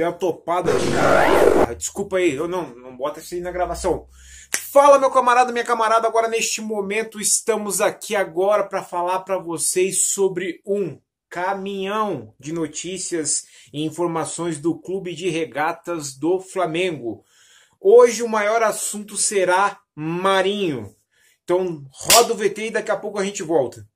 Deu uma topada. Ah, desculpa aí, eu não, não bota isso aí na gravação. Fala, meu camarada, minha camarada. Agora, neste momento, estamos aqui agora para falar para vocês sobre um caminhão de notícias e informações do Clube de Regatas do Flamengo. Hoje o maior assunto será Marinho. Então roda o VT e daqui a pouco a gente volta.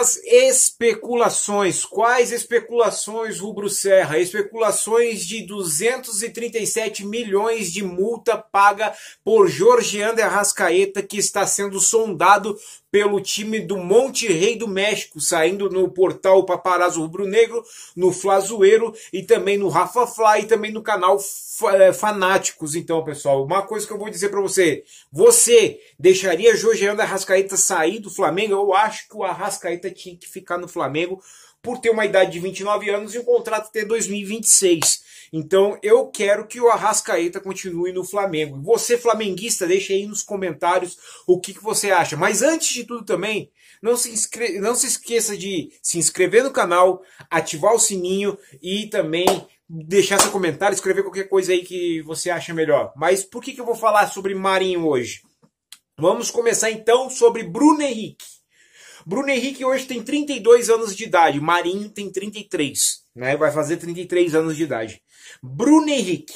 as especulações. Quais especulações, Rubro Serra? Especulações de 237 milhões de multa paga por Jorge Jorgeander Rascaeta que está sendo sondado pelo time do Monte Rei do México, saindo no portal Paparazzo Rubro Negro, no Flazueiro e também no Rafa Fly e também no canal é, Fanáticos. Então, pessoal, uma coisa que eu vou dizer para você: você deixaria Jorge Jorgeander Rascaeta sair do Flamengo? Eu acho que o Arrascaeta tinha que ficar no Flamengo por ter uma idade de 29 anos e o contrato até 2026. Então eu quero que o Arrascaeta continue no Flamengo. Você, flamenguista, deixa aí nos comentários o que, que você acha. Mas antes de tudo também, não se, inscre... não se esqueça de se inscrever no canal, ativar o sininho e também deixar seu comentário, escrever qualquer coisa aí que você acha melhor. Mas por que, que eu vou falar sobre Marinho hoje? Vamos começar então sobre Bruno Henrique. Bruno Henrique hoje tem 32 anos de idade, Marinho tem 33, né? Vai fazer 33 anos de idade. Bruno Henrique.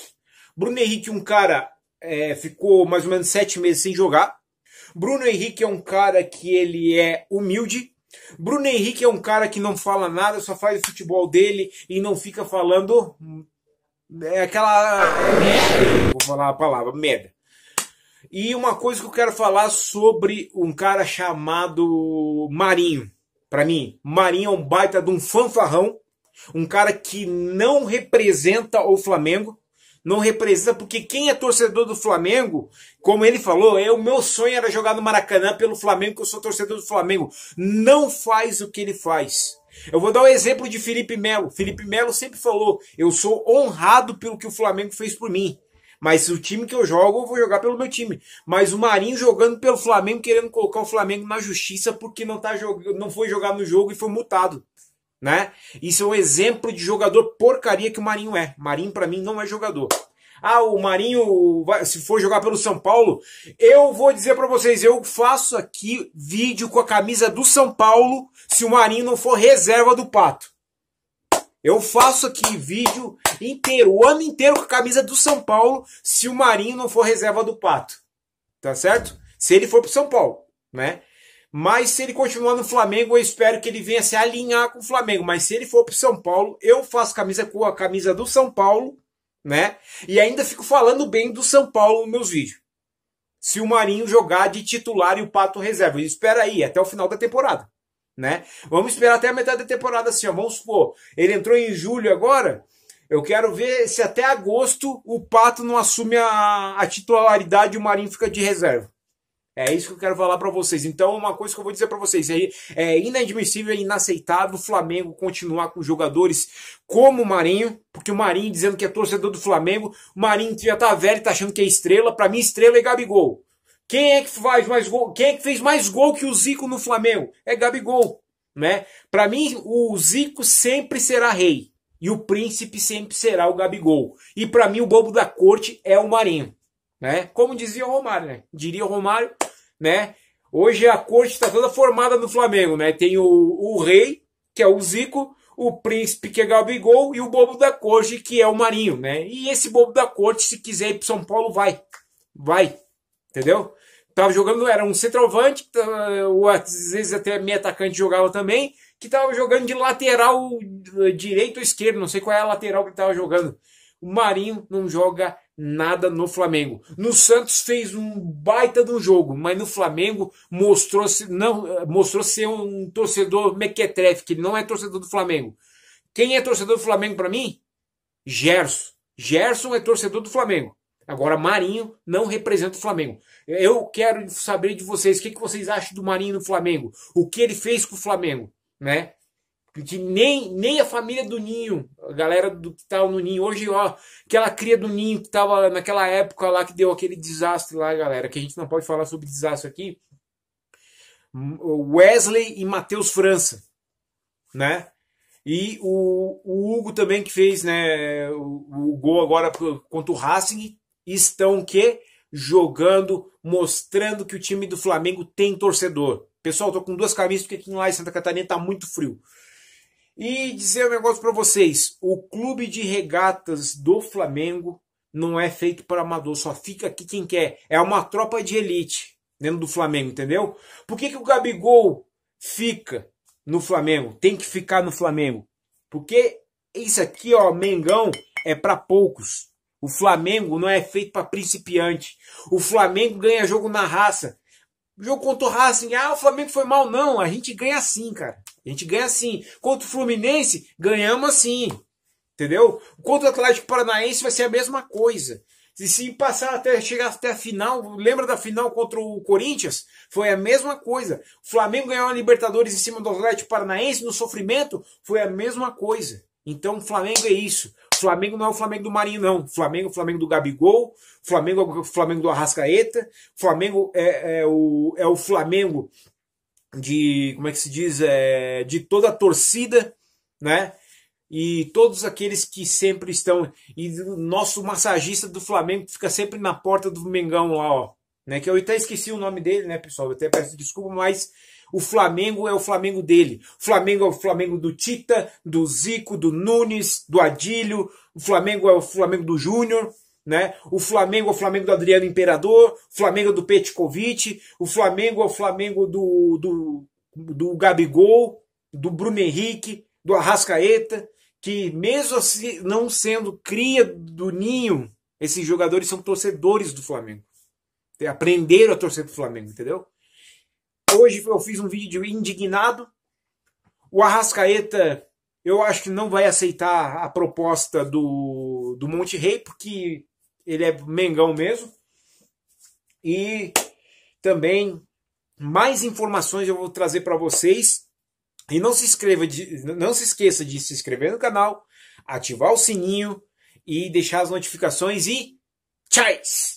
Bruno Henrique, um cara, é, ficou mais ou menos sete meses sem jogar. Bruno Henrique é um cara que ele é humilde. Bruno Henrique é um cara que não fala nada, só faz o futebol dele e não fica falando é aquela é, vou falar a palavra merda. E uma coisa que eu quero falar sobre um cara chamado Marinho. Para mim, Marinho é um baita de um fanfarrão, um cara que não representa o Flamengo, não representa, porque quem é torcedor do Flamengo, como ele falou, é o meu sonho era jogar no Maracanã pelo Flamengo, que eu sou torcedor do Flamengo. Não faz o que ele faz. Eu vou dar o um exemplo de Felipe Melo. Felipe Melo sempre falou: eu sou honrado pelo que o Flamengo fez por mim. Mas o time que eu jogo, eu vou jogar pelo meu time. Mas o Marinho jogando pelo Flamengo, querendo colocar o Flamengo na justiça porque não, tá jog... não foi jogar no jogo e foi multado. Né? Isso é um exemplo de jogador porcaria que o Marinho é. Marinho, para mim, não é jogador. Ah, o Marinho, se for jogar pelo São Paulo, eu vou dizer para vocês, eu faço aqui vídeo com a camisa do São Paulo se o Marinho não for reserva do Pato. Eu faço aqui vídeo inteiro, o ano inteiro com a camisa do São Paulo, se o Marinho não for reserva do Pato. Tá certo? Se ele for pro São Paulo, né? Mas se ele continuar no Flamengo, eu espero que ele venha se alinhar com o Flamengo. Mas se ele for pro São Paulo, eu faço camisa com a camisa do São Paulo, né? E ainda fico falando bem do São Paulo nos meus vídeos. Se o Marinho jogar de titular e o Pato reserva. Espera aí, até o final da temporada né? Vamos esperar até a metade da temporada assim, ó. Vamos supor, ele entrou em julho agora. Eu quero ver se até agosto o Pato não assume a, a titularidade e o Marinho fica de reserva. É isso que eu quero falar para vocês. Então, uma coisa que eu vou dizer para vocês aí é, é inadmissível e é inaceitável o Flamengo continuar com jogadores como o Marinho, porque o Marinho dizendo que é torcedor do Flamengo, o Marinho que já tá velho, tá achando que é estrela, para mim estrela é Gabigol. Quem é que faz mais gol? Quem é que fez mais gol que o Zico no Flamengo? É Gabigol, né? Para mim, o Zico sempre será rei e o príncipe sempre será o Gabigol. E para mim, o bobo da corte é o Marinho, né? Como dizia o Romário, né? Diria o Romário, né? Hoje a corte está toda formada no Flamengo, né? Tem o, o rei, que é o Zico, o príncipe, que é Gabigol, e o bobo da corte, que é o Marinho, né? E esse bobo da corte, se quiser ir para São Paulo, vai. Vai. Entendeu? Tava jogando, era um centroavante, ou às vezes até meio atacante jogava também, que tava jogando de lateral eh, direito ou esquerdo, não sei qual é a lateral que tava jogando. O Marinho não joga nada no Flamengo. No Santos fez um baita do jogo, mas no Flamengo mostrou -se, não eh, mostrou ser um torcedor mequetrefe, que não é torcedor do Flamengo. Quem é torcedor do Flamengo para mim? Gerson. Gerson é torcedor do Flamengo. Agora, Marinho não representa o Flamengo. Eu quero saber de vocês o que, que vocês acham do Marinho no Flamengo. O que ele fez com o Flamengo, né? Que nem, nem a família do Ninho, a galera do que tava tá no Ninho. Hoje, ó, aquela cria do Ninho que tava naquela época lá que deu aquele desastre lá, galera, que a gente não pode falar sobre desastre aqui. Wesley e Matheus França, né? E o, o, Hugo também que fez, né, o, o gol agora contra o Racing, estão que jogando, mostrando que o time do Flamengo tem torcedor. Pessoal, tô com duas camisas porque aqui lá em Santa Catarina tá muito frio. E dizer um negócio para vocês, o clube de regatas do Flamengo não é feito para amador, só fica aqui quem quer. É uma tropa de elite dentro do Flamengo, entendeu? Por que, que o Gabigol fica no Flamengo? Tem que ficar no Flamengo. Porque isso aqui, ó, Mengão, é para poucos. O Flamengo não é feito para principiante. O Flamengo ganha jogo na raça. O jogo contra o Racing, ah, o Flamengo foi mal. Não, a gente ganha assim, cara. A gente ganha assim. Contra o Fluminense, ganhamos assim. Entendeu? Contra o Atlético Paranaense vai ser a mesma coisa. E se passar até chegar até a final, lembra da final contra o Corinthians? Foi a mesma coisa. O Flamengo ganhou a Libertadores em cima do Atlético Paranaense no sofrimento, foi a mesma coisa. Então, o Flamengo é isso. Flamengo não é o Flamengo do Marinho, não. Flamengo é o Flamengo do Gabigol, Flamengo é o Flamengo do Arrascaeta, Flamengo é, é, o, é o Flamengo de, como é que se diz, é, de toda a torcida, né? E todos aqueles que sempre estão. E o nosso massagista do Flamengo fica sempre na porta do Mengão lá, ó né? Que eu até esqueci o nome dele, né, pessoal? Eu até peço desculpa, mas o Flamengo é o Flamengo dele. O Flamengo é o Flamengo do Tita, do Zico, do Nunes, do Adílio. O Flamengo é o Flamengo do Júnior, né? O Flamengo é o Flamengo do Adriano Imperador, o Flamengo é do Petkovic, o Flamengo é o Flamengo do, do, do Gabigol, do Bruno Henrique, do Arrascaeta, que mesmo assim, não sendo cria do ninho, esses jogadores são torcedores do Flamengo. Aprenderam a torcer pro Flamengo, entendeu? Hoje eu fiz um vídeo indignado. O Arrascaeta, eu acho que não vai aceitar a proposta do, do Monte Rei, porque ele é mengão mesmo. E também mais informações eu vou trazer para vocês. E não se inscreva, de, não se esqueça de se inscrever no canal, ativar o sininho e deixar as notificações e tchau!